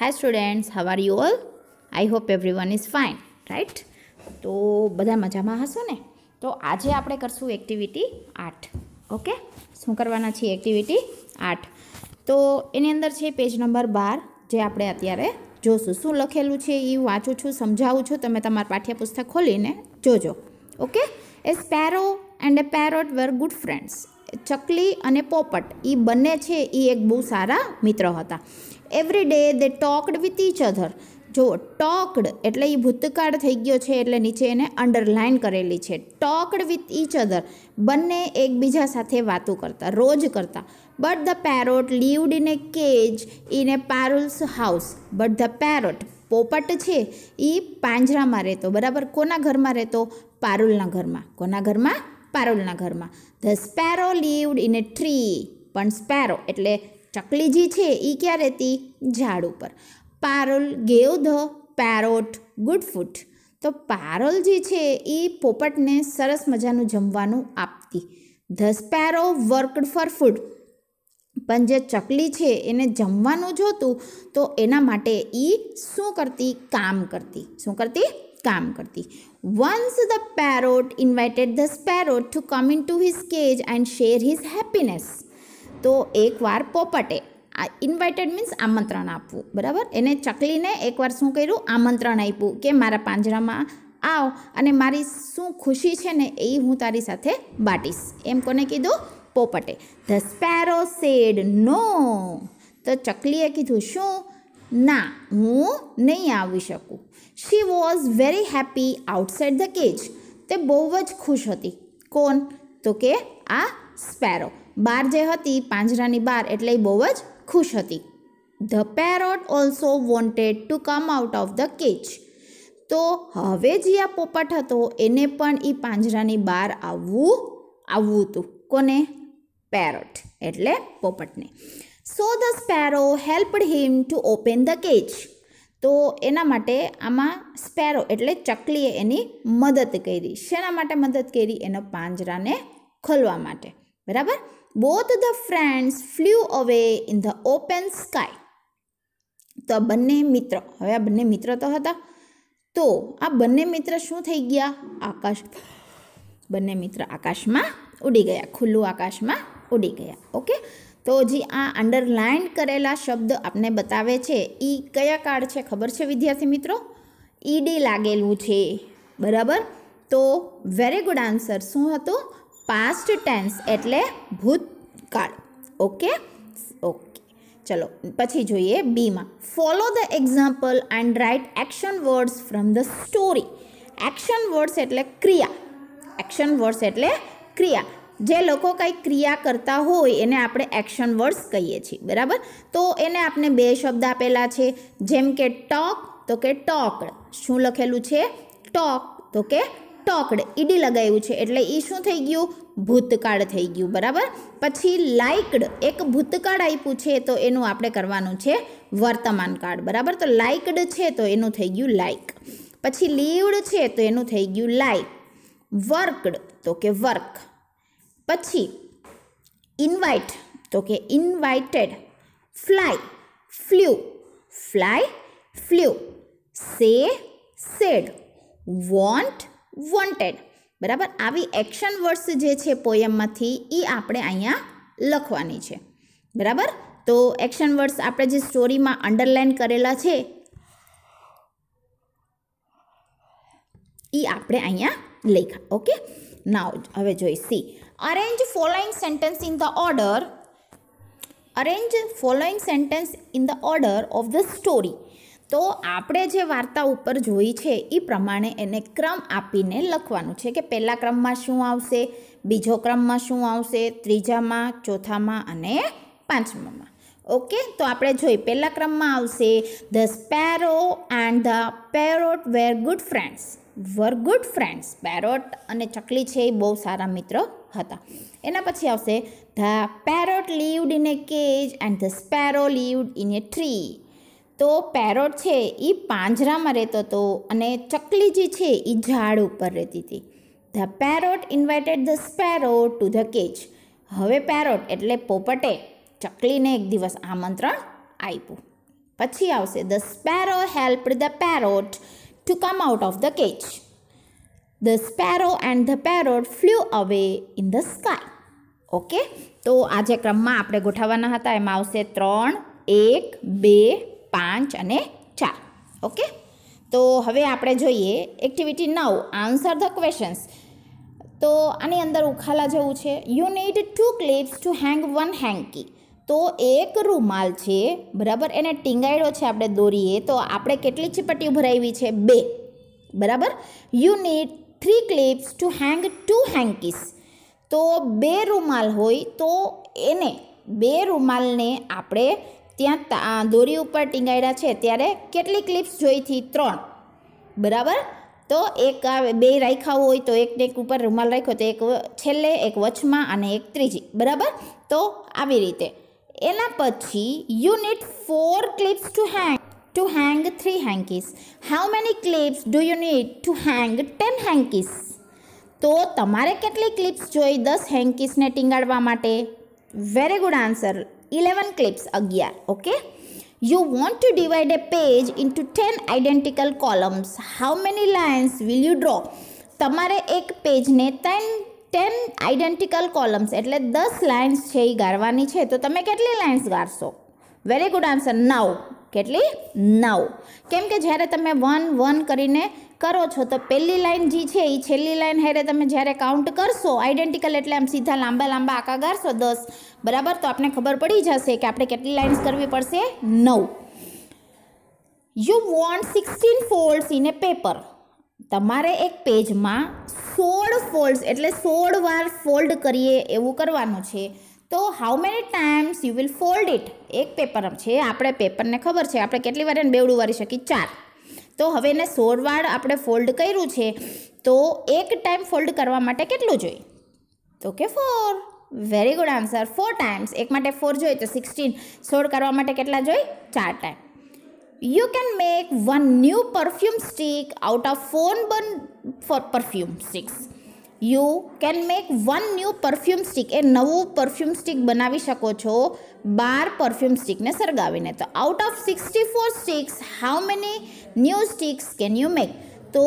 Hi students how are you all I hope everyone is fine right તો બધા મજામાં હશો ને તો આજે આપણે કરશું એક્ટિવિટી આઠ ઓકે શું કરવાના છીએ એક્ટિવિટી આઠ તો એની અંદર છે પેજ નંબર બાર જે આપણે અત્યારે જોશું શું લખેલું છે એ વાંચું છું સમજાવું છું તમે તમારું પાઠ્યપુસ્તક ખોલીને જોજો okay a sparrow and a parrot were good friends ચકલી અને પોપટ એ બંને છે એ એક બહુ સારા મિત્ર હતા every day they talked with each other જો ટોકડ એટલે એ ભૂતકાળ થઈ ગયો છે એટલે નીચે એને અંડરલાઇન કરેલી છે ટોકડ વિથ ઇચ અધર બંને એકબીજા સાથે વાતો કરતા રોજ કરતા but the parrot lived in a cage in a Parul's house but the parrot પોપટ છે એ પાંજરામાં રહેતો બરાબર કોના ઘરમાં રહેતો પારુલના ઘરમાં કોના ઘરમાં પારુલના ઘરમાં the sparrow lived in a tree પણ સ્પેરો એટલે ચકલી જે છે એ ક્યાં રહેતી ઝાડ ઉપર Parul gave the parrot good food તો પારોલ જે છે એ પોપટને સરસ મજાનું જમવાનું આપતી the sparrow worked for food પણ જે ચકલી છે એને જમવાનું જોતું તો એના માટે એ શું કરતી કામ કરતી શું કરતી કામ કરતી once the parrot invited the sparrow to come in to his cage and share his happiness તો એકવાર પોપટે આ ઇન્વાઇટેડ મીન્સ આમંત્રણ આપવું બરાબર એને ચકલીને એકવાર શું કર્યું આમંત્રણ આપ્યું કે મારા પાંજરામાં આવ અને મારી શું ખુશી છે ને એ હું તારી સાથે બાટીશ એમ કોને કીધું પોપટે ધ સ્પેરો સેડ નો તો ચકલીએ કીધું શું ના હું નહીં આવી શકું she was very happy outside the cage તે બહુ જ ખુશ હતી કોણ તો કે આ સ્પેરો બાર જે હતી પાંજરાની બાર એટલે એ બહુ જ ખુશ હતી the parrot also wanted to come out of the cage તો હવે જે આ પોપટ હતો એને પણ એ પાંજરાની બહાર આવવું આવવું હતું કોને પેરોટ એટલે પોપટને so the sparrow helped him to open the cage તો એના માટે આમાં સ્પેરો એટલે ચકલીએ એની મદદ કરી શેના માટે મદદ કરી એનો પાંજરાને ખોલવા માટે બરાબર both the friends flew away in the open sky તો આ બંને મિત્ર હવે આ બંને મિત્ર તો હતા તો આ બંને મિત્ર શું થઈ ગયા આકાશ બંને મિત્ર આકાશમાં ઉડી ગયા ખુલ્લું આકાશમાં ઉડી ગયા ઓકે તો જે આ અંડરલાઇન કરેલા શબ્દ આપને બતાવે છે એ કયા કાળ છે ખબર છે વિદ્યાર્થી મિત્રો ઈડી લાગેલું છે બરાબર તો વેરી ગુડ આન્સર શું હતું પાસ્ટ ટેન્સ એટલે ભૂતકાળ ઓકે ઓકે ચલો પછી જોઈએ બીમાં follow the example and write action words from the story action words એટલે ક્રિયા એક્શન વર્ડ્સ એટલે ક્રિયા જે લોકો કંઈ ક્રિયા કરતા હોય એને આપણે એક્શન વર્ડ્સ કહીએ છીએ બરાબર તો એને આપણે બે શબ્દ આપેલા છે જેમ કે ટોક તો કે ટોકડ શું લખેલું છે ટોક તો કે ટોકડ ઈડી લગાવ્યું છે એટલે એ શું થઈ ગયું ભૂતકાળ થઈ ગયું બરાબર પછી લાઇકડ એક ભૂતકાળ આપ્યું છે તો એનું આપણે કરવાનું છે વર્તમાન કાળ બરાબર તો લાઇકડ છે તો એનું થઈ ગયું લાઇક પછી લીવડ છે તો એનું થઈ ગયું લાઇક વર્કડ તો કે વર્ક પછી ઇન્વાઇટ તો કે invited fly flew fly flew say said want wanted બરાબર આવી એક્શન વર્ડ્સ જે છે પોયમમાંથી એ આપણે અહીંયા લખવાની છે બરાબર તો એક્શન વર્ડ્સ આપણે જે સ્ટોરીમાં અંડરલાઇન કરેલા છે એ આપણે અહીંયા લખ્યા ઓકે ના હવે જોઈ C arrange following sentence in the order arrange following sentence in the order of the story તો આપણે જે વાર્તા ઉપર જોઈ છે એ પ્રમાણે એને ક્રમ આપીને લખવાનું છે કે પહેલા ક્રમમાં શું આવશે બીજો ક્રમમાં શું આવશે ત્રીજામાં ચોથામાં અને પાંચમામાં ઓકે તો આપણે જોઈ પહેલા ક્રમમાં આવશે the sparrow and the parrot were good friends were good friends parrot અને ચકલી છે એ બહુ સારા મિત્ર હતા એના પછી આવશે the parrot lived in a cage and the sparrow lived in a tree તો પેરોટ છે એ પાંજરામાં રહેતો હતો અને ચકલી જે છે એ ઝાડ ઉપર રહેતી હતી the parrot invited the sparrow to the cage હવે પેરોટ એટલે પોપટે ચકલીને એક દિવસ આમંત્રણ આપ્યું પછી આવશે the sparrow help the parrot to come out of the cage the sparrow and the parrot flew away in the sky okay તો આજે ક્રમમાં આપણે ગોઠવવાના હતા એમાં આવશે ત્રણ એક બે પાંચ અને ચાર ઓકે તો હવે આપણે જોઈએ એક્ટિવિટી નવ આન્સર ધ ક્વેશ્ચન્સ તો આની અંદર ઉખાલા જવું છે you need two clips to hang one hanky તો એક રૂમાલ છે બરાબર એને ટીંગાયડો છે આપણે દોરીએ તો આપણે કેટલી ચીપટીઓ ભરાવી છે બે બરાબર you need three clips to hang two hankies તો બે રૂમાલ હોય તો એને બે રૂમાલને આપણે ત્યાં દોરી ઉપર ટીંગાયેલા છે ત્યારે કેટલી ક્લિપ્સ જોઈથી ત્રણ બરાબર તો એક બે રાખ્યા હોય તો એકને એક ઉપર રૂમાલ રાખ્યો તો એક છેલ્લે એક વચમાં અને એક ત્રીજી બરાબર તો આવી રીતે એના પછી you need four clips to hang to hang three hankies how many clips do you need to hang ten hankies? તો તમારે કેટલી ક્લિપ્સ જોઈ દસ હેન્કીસને ટીંગાડવા માટે very good answer eleven clips અગિયાર okay you want to divide a page into ten identical columns how many lines will you draw તમારે એક પેજને ટેન ટેન આઇડેન્ટિકલ કોલમ્સ એટલે દસ લાઇન્સ છે એ ગાળવાની છે તો તમે કેટલી લાઇન્સ ગાળશો વેરી ગુડ આન્સર નાવ કેટલી નાવ કેમ કે જ્યારે તમે વન વન કરીને કરો છો તો પહેલી લાઇન જે છે એ છેલ્લી લાઇન હેરે તમે જ્યારે કાઉન્ટ કરશો આઈડેન્ટિકલ એટલે આમ સીધા લાંબા લાંબા આકા ગારશો દસ બરાબર તો આપણે ખબર પડી જશે કે આપણે કેટલી લાઇન્સ કરવી પડશે નવ you want sixteen folds in a paper તમારે એક પેજમાં સોળ ફોલ્ડ્સ એટલે સોળ વાર ફોલ્ડ કરીએ એવું કરવાનું છે તો how many times you will fold it એક પેપર છે આપણે પેપરને ખબર છે આપણે કેટલી વાર એને બેવડું વારી શકીએ ચાર તો હવે એને સોળવાર આપણે ફોલ્ડ કર્યું છે તો એક ટાઈમ ફોલ્ડ કરવા માટે કેટલું જોઈએ તો કે four very good answer four times એક માટે ફોર જોઈએ તો સિક્સટીન સોળ કરવા માટે કેટલા જોઈએ ચાર time you can make one new perfume stick out of four બન four perfume sticks you can make one new perfume stick એ નવું પરફ્યુમ સ્ટિક બનાવી શકો છો બાર પરફ્યુમ સ્ટિકને સળગાવીને તો out of sixty four sticks how many new sticks can you make તો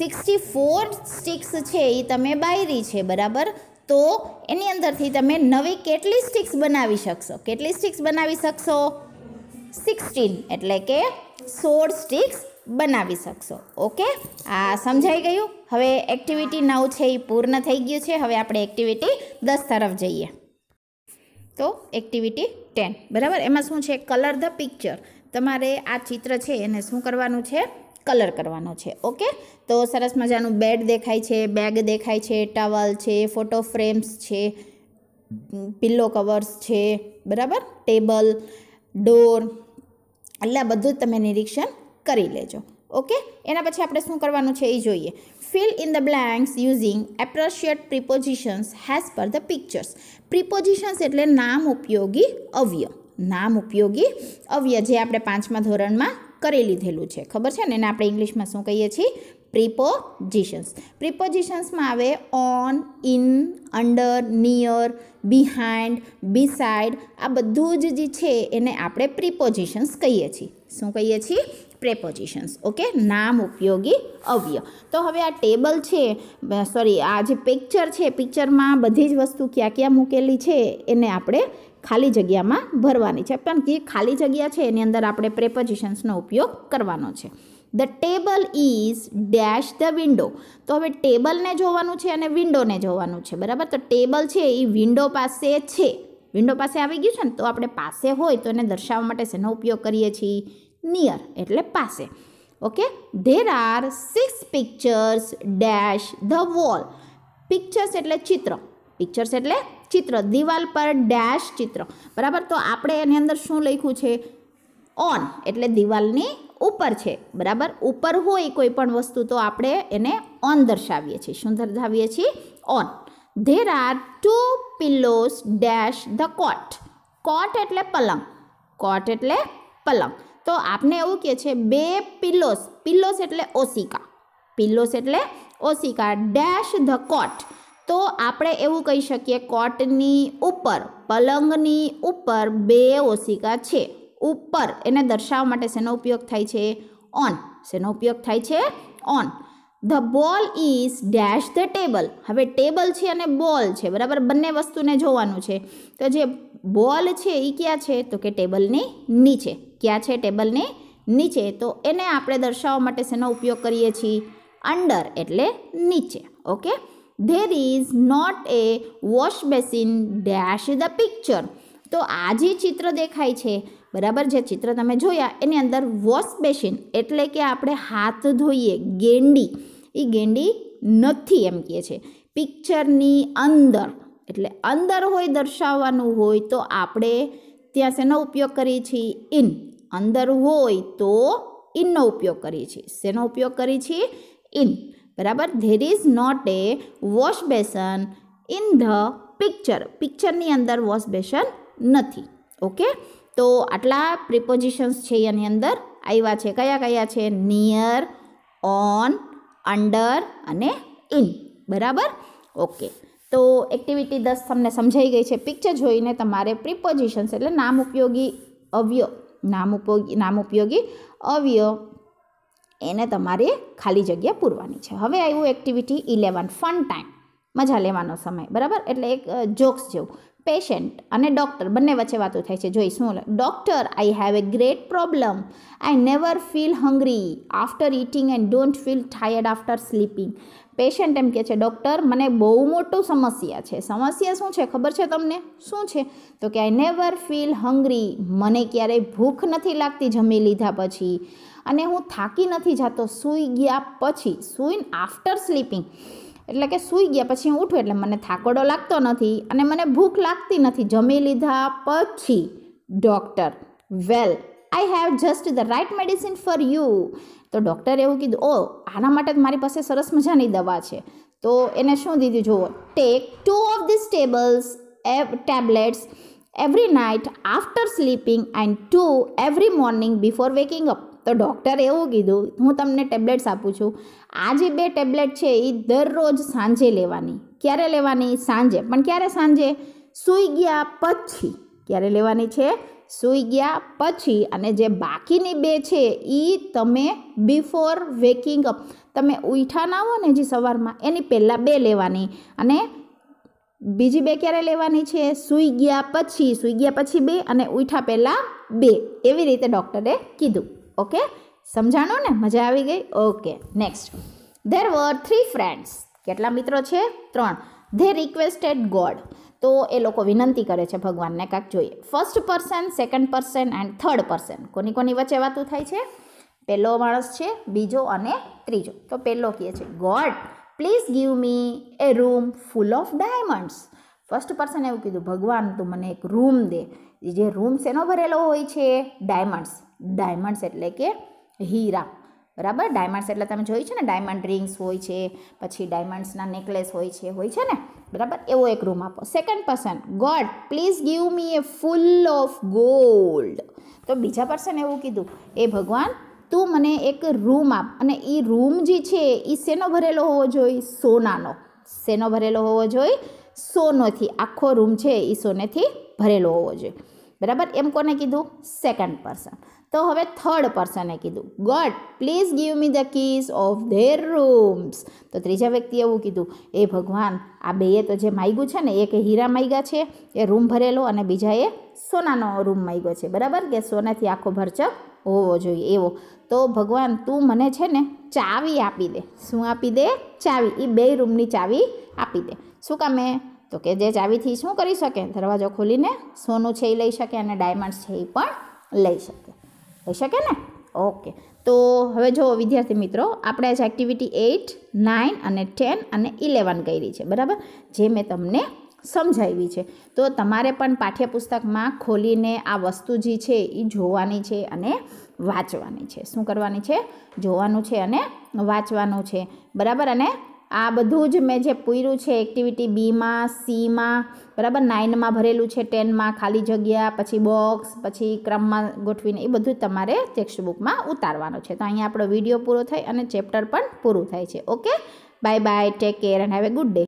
સિક્સટી ફોર સ્ટિક્સ છે એ તમે બાયરી છે બરાબર તો એની અંદરથી તમે નવી કેટલી સ્ટિક્સ બનાવી શકશો કેટલી સ્ટિક્સ બનાવી શકશો સિક્સટીન એટલે કે સોળ સ્ટિક્સ બનાવી શકશો ઓકે આ સમજાઈ ગયું હવે એક્ટિવિટી નવ છે એ પૂર્ણ થઈ ગયું છે હવે આપણે એક્ટિવિટી દસ તરફ જઈએ તો એક્ટિવિટી ટેન બરાબર એમાં શું છે કલર ધ પિક્ચર તમારે આ ચિત્ર છે એને શું કરવાનું છે કલર કરવાનો છે ઓકે તો સરસ મજાનું બેડ દેખાય છે બેગ દેખાય છે ટાવલ છે ફોટો ફ્રેમ્સ છે પિલ્લો કવર્સ છે બરાબર ટેબલ ડોર એટલે બધું જ તમે નિરીક્ષણ કરી લેજો ઓકે એના પછી આપણે શું કરવાનું છે એ જોઈએ fill in the blanks using appropriate prepositions as per the pictures prepositions એટલે નામ ઉપયોગી અવ્ય નામ ઉપયોગી અવ્ય જે આપણે પાંચમા ધોરણમાં કરી લીધેલું છે ખબર છે ને એને આપણે ઇંગ્લિશમાં શું કહીએ છીએ પ્રિપોઝિશન્સ પ્રિપોઝિશન્સમાં આવે on in under near behind beside આ બધું જ જે છે એને આપણે પ્રિપોઝિશન્સ કહીએ છીએ શું કહીએ છીએ પ્રેપોઝિશન્સ ઓકે નામ ઉપયોગી અવ્યય તો હવે આ ટેબલ છે સોરી આ જે પિક્ચર છે પિક્ચરમાં બધી જ વસ્તુ ક્યાં ક્યાં મૂકેલી છે એને આપણે ખાલી જગ્યામાં ભરવાની છે પણ જે ખાલી જગ્યા છે એની અંદર આપણે પ્રેપોઝિશન્સનો ઉપયોગ કરવાનો છે the table is dash the window તો હવે ટેબલને જોવાનું છે અને વિન્ડોને જોવાનું છે બરાબર તો ટેબલ છે એ વિન્ડો પાસે છે વિન્ડો પાસે આવી ગયું છે ને તો આપણે પાસે હોય તો એને દર્શાવવા માટે શેનો ઉપયોગ કરીએ છીએ નિયર એટલે પાસે okay there are six pictures dash the wall pictures એટલે ચિત્ર પિક્ચર્સ એટલે ચિત્ર દિવાલ પર ડેશ ચિત્ર બરાબર તો આપણે એની અંદર શું લખ્યું છે ઓન એટલે દિવાલની ઉપર છે બરાબર ઉપર હોય કોઈ પણ વસ્તુ તો આપણે એને ઓન દર્શાવીએ છીએ શું દર્શાવીએ છીએ on there are two pillows dash the cot cot એટલે પલંગ કોટ એટલે પલંગ તો આપણે એવું કહે છે બે પિલોસ પિલ્લોસ એટલે ઓસિકા પિલોસ એટલે ઓસિકા ડેશ ધ કોટ તો આપણે એવું કહી શકીએ કોટની ઉપર પલંગની ઉપર બે ઓસિકા છે ઉપર એને દર્શાવવા માટે શેનો ઉપયોગ થાય છે ઓન શેનો ઉપયોગ થાય છે on the ball is dash the table હવે ટેબલ છે અને બોલ છે બરાબર બંને વસ્તુને જોવાનું છે તો જે બોલ છે એ ક્યાં છે તો કે ટેબલની નીચે ક્યાં છે ટેબલની નીચે તો એને આપણે દર્શાવવા માટે શેનો ઉપયોગ કરીએ છીએ અંડર એટલે નીચે okay there is not a wash basin dash the picture તો આ જે ચિત્ર દેખાય છે બરાબર જે ચિત્ર તમે જોયા એની અંદર વોશ બેસિન એટલે કે આપણે હાથ ધોઈએ ગેંડી એ ગેંડી નથી એમ કહે છે પિક્ચરની અંદર એટલે અંદર હોય દર્શાવવાનું હોય તો આપણે ત્યાં શેનો ઉપયોગ કરીએ છીએ ઇન અંદર હોય તો ઇનનો ઉપયોગ કરીએ છીએ શેનો ઉપયોગ કરીએ છીએ ઇન બરાબર there is not a wash basin in the picture પિક્ચરની અંદર વોશ બેસન નથી ઓકે તો આટલા પ્રિપોઝિશન્સ છે એની અંદર આવ્યા છે કયા કયા છે નિયર ઓન અંડર અને ઇન બરાબર ઓકે તો એક્ટિવિટી દસ તમને સમજાઈ ગઈ છે પિક્ચર જોઈને તમારે પ્રિપોઝિશન્સ એટલે નામ ઉપયોગી અવયવ નામ ઉપયોગી નામ ઉપયોગી અવયવ એને તમારે ખાલી જગ્યા પૂરવાની છે હવે આવ્યું એક્ટિવિટી ઇલેવન ફન ટાઈમ મજા લેવાનો સમય બરાબર એટલે એક જોક્સ જેવું પેશન્ટ અને ડૉક્ટર બંને વચ્ચે વાતો થાય છે જોઈ શું doctor I have a great problem I never feel hungry after eating and don't feel tired after sleeping patient એમ કહે છે ડૉક્ટર મને બહુ મોટું સમસ્યા છે સમસ્યા શું છે ખબર છે તમને શું છે તો કે આઈ નેવર ફીલ હંગ્રી મને ક્યારેય ભૂખ નથી લાગતી જમી લીધા પછી અને હું થાકી નથી જતો સૂઈ ગયા પછી સૂઈન આફ્ટર સ્લીપિંગ એટલે કે સૂઈ ગયા પછી હું ઉઠું એટલે મને થાકોડો લાગતો નથી અને મને ભૂખ લાગતી નથી જમી લીધા પછી doctor well I have just the right medicine for you તો ડૉક્ટરે એવું કીધું ઓ આના માટે મારી પાસે સરસ મજાની દવા છે તો એને શું દીધું જુઓ take two of this tables tablets every night after sleeping and two every morning before waking up તો ડૉક્ટરે એવું કીધું હું તમને ટેબ્લેટ્સ આપું છું આ જે બે ટેબ્લેટ છે એ દરરોજ સાંજે લેવાની ક્યારે લેવાની સાંજે પણ ક્યારે સાંજે સૂઈ ગયા પછી ક્યારે લેવાની છે સૂઈ ગયા પછી અને જે બાકીની બે છે એ તમે બિફોર વેકિંગ અપ તમે ઉઠા ના હો ને જે સવારમાં એની પહેલાં બે લેવાની અને બીજી બે ક્યારે લેવાની છે સૂઈ ગયા પછી સૂઈ ગયા પછી બે અને ઉઠા પહેલાં બે એવી રીતે ડૉક્ટરે કીધું ઓકે સમજાણો ને મજા આવી ગઈ okay next there were three friends કેટલા મિત્રો છે ત્રણ ધે રિક્વેસ્ટેડ ગોડ તો એ લોકો વિનંતી કરે છે ભગવાનને કાંક જોઈએ first person second person and third person કોની કોની વચ્ચે વાતું થાય છે પહેલો માણસ છે બીજો અને ત્રીજો તો પહેલો કહે છે God please give me a room full of diamonds first person એવું કીધું ભગવાન તું મને એક રૂમ દે જે રૂમ શેનો ભરેલો હોય છે ડાયમંડ્સ ડાયમંડ્સ એટલે કે હીરા બરાબર ડાયમંડ્સ એટલે તમે જોયું છે ને ડાયમંડ રિંગ્સ હોય છે પછી ડાયમંડ્સના નેકલેસ હોય છે હોય છે ને બરાબર એવો એક રૂમ આપો second person God please give me a full of gold તો બીજા પર્સન એવું કીધું એ ભગવાન તું મને એક રૂમ આપ અને એ રૂમ જે છે એ શેનો ભરેલો હોવો જોઈએ સોનાનો શેનો ભરેલો હોવો જોઈએ સોનોથી આખો રૂમ છે એ સોનેથી ભરેલો હોવો જોઈએ બરાબર એમ કોને કીધું સેકન્ડ પર્સન તો હવે થર્ડ પર્સને કીધું God please give me the keys of their rooms તો ત્રીજા વ્યક્તિએ એવું કીધું એ ભગવાન આ બેએ તો જે માગ્યું છે ને એક હીરા માયગા છે એ રૂમ ભરેલો અને બીજા એ સોનાનો રૂમ માગ્યો છે બરાબર કે સોનાથી આખો ભરચ હોવો જોઈએ એવો તો ભગવાન તું મને છે ને ચાવી આપી દે શું આપી દે ચાવી એ બે રૂમની ચાવી આપી દે શું કામે તો કે જે ચાવીથી શું કરી શકે દરવાજો ખોલીને સોનું છે એ લઈ શકે અને ડાયમંડ્સ છે એ પણ લઈ શકે લઈ શકે ને ઓકે તો હવે જો વિદ્યાર્થી મિત્રો આપણે આજે એક્ટિવિટી એઈટ નાઇન અને ટેન અને ઇલેવન કરી છે બરાબર જે મેં તમને સમજાવી છે તો તમારે પણ પાઠ્યપુસ્તકમાં ખોલીને આ વસ્તુ જે છે એ જોવાની છે અને વાંચવાની છે શું કરવાની છે જોવાનું છે અને વાંચવાનું છે બરાબર અને આ બધું જ મેં જે પૂર્યું છે એક્ટિવિટી બીમાં સીમાં બરાબર નાઇનમાં ભરેલું છે ટેનમાં ખાલી જગ્યા પછી બોક્સ પછી ક્રમમાં ગોઠવીને એ બધું તમારે ટેક્સ્ટ બુકમાં ઉતારવાનું છે તો અહીંયા આપણો વિડીયો પૂરો થાય અને ચેપ્ટર પણ પૂરું થાય છે okay bye bye take care and have a good day